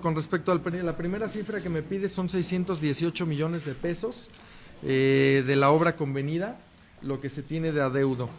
Con respecto a la primera cifra que me pide son 618 millones de pesos eh, de la obra convenida, lo que se tiene de adeudo.